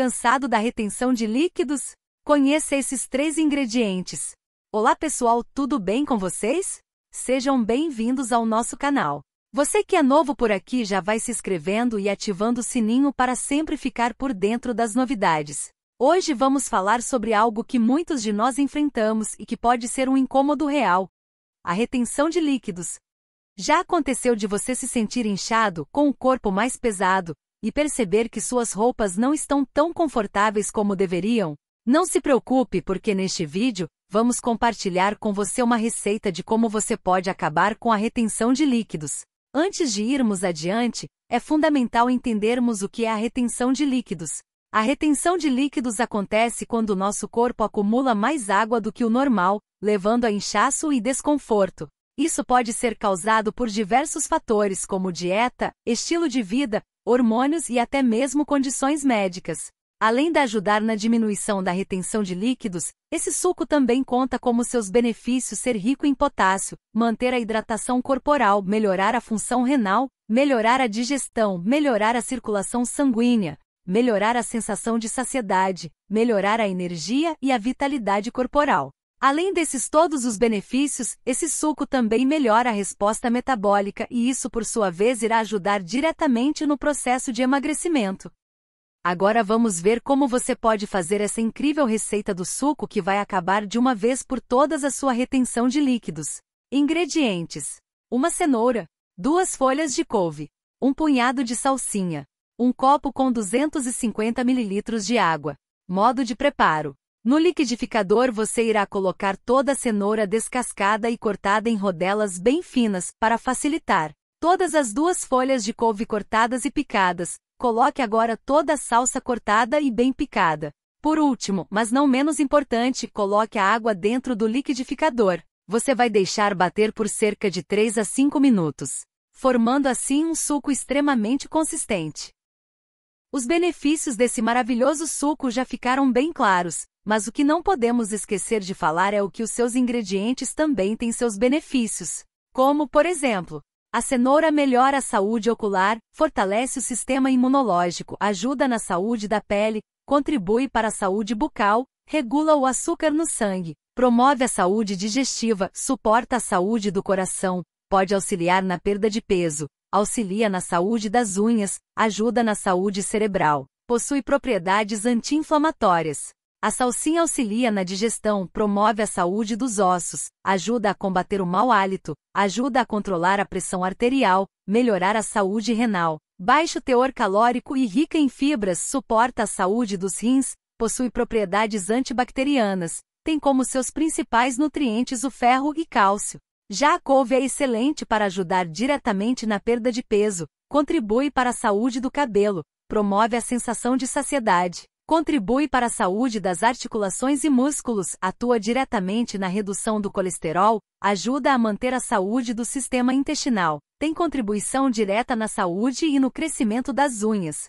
Cansado da retenção de líquidos? Conheça esses três ingredientes. Olá pessoal, tudo bem com vocês? Sejam bem-vindos ao nosso canal. Você que é novo por aqui já vai se inscrevendo e ativando o sininho para sempre ficar por dentro das novidades. Hoje vamos falar sobre algo que muitos de nós enfrentamos e que pode ser um incômodo real: a retenção de líquidos. Já aconteceu de você se sentir inchado, com o corpo mais pesado, e perceber que suas roupas não estão tão confortáveis como deveriam, não se preocupe porque neste vídeo, vamos compartilhar com você uma receita de como você pode acabar com a retenção de líquidos. Antes de irmos adiante, é fundamental entendermos o que é a retenção de líquidos. A retenção de líquidos acontece quando o nosso corpo acumula mais água do que o normal, levando a inchaço e desconforto. Isso pode ser causado por diversos fatores como dieta, estilo de vida, hormônios e até mesmo condições médicas. Além de ajudar na diminuição da retenção de líquidos, esse suco também conta como seus benefícios ser rico em potássio, manter a hidratação corporal, melhorar a função renal, melhorar a digestão, melhorar a circulação sanguínea, melhorar a sensação de saciedade, melhorar a energia e a vitalidade corporal. Além desses todos os benefícios, esse suco também melhora a resposta metabólica e isso por sua vez irá ajudar diretamente no processo de emagrecimento. Agora vamos ver como você pode fazer essa incrível receita do suco que vai acabar de uma vez por todas a sua retenção de líquidos. Ingredientes: uma cenoura, duas folhas de couve, um punhado de salsinha, um copo com 250 ml de água. Modo de preparo: no liquidificador você irá colocar toda a cenoura descascada e cortada em rodelas bem finas, para facilitar. Todas as duas folhas de couve cortadas e picadas. Coloque agora toda a salsa cortada e bem picada. Por último, mas não menos importante, coloque a água dentro do liquidificador. Você vai deixar bater por cerca de 3 a 5 minutos, formando assim um suco extremamente consistente. Os benefícios desse maravilhoso suco já ficaram bem claros, mas o que não podemos esquecer de falar é o que os seus ingredientes também têm seus benefícios, como, por exemplo, a cenoura melhora a saúde ocular, fortalece o sistema imunológico, ajuda na saúde da pele, contribui para a saúde bucal, regula o açúcar no sangue, promove a saúde digestiva, suporta a saúde do coração, pode auxiliar na perda de peso, auxilia na saúde das unhas, ajuda na saúde cerebral, possui propriedades anti-inflamatórias, a salsinha auxilia na digestão, promove a saúde dos ossos, ajuda a combater o mau hálito, ajuda a controlar a pressão arterial, melhorar a saúde renal, baixo teor calórico e rica em fibras, suporta a saúde dos rins, possui propriedades antibacterianas, tem como seus principais nutrientes o ferro e cálcio. Já a couve é excelente para ajudar diretamente na perda de peso, contribui para a saúde do cabelo, promove a sensação de saciedade, Contribui para a saúde das articulações e músculos, atua diretamente na redução do colesterol, ajuda a manter a saúde do sistema intestinal, tem contribuição direta na saúde e no crescimento das unhas.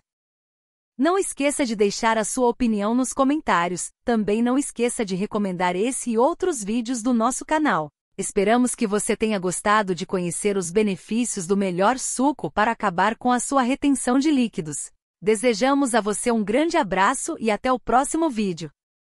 Não esqueça de deixar a sua opinião nos comentários, também não esqueça de recomendar esse e outros vídeos do nosso canal. Esperamos que você tenha gostado de conhecer os benefícios do melhor suco para acabar com a sua retenção de líquidos. Desejamos a você um grande abraço e até o próximo vídeo.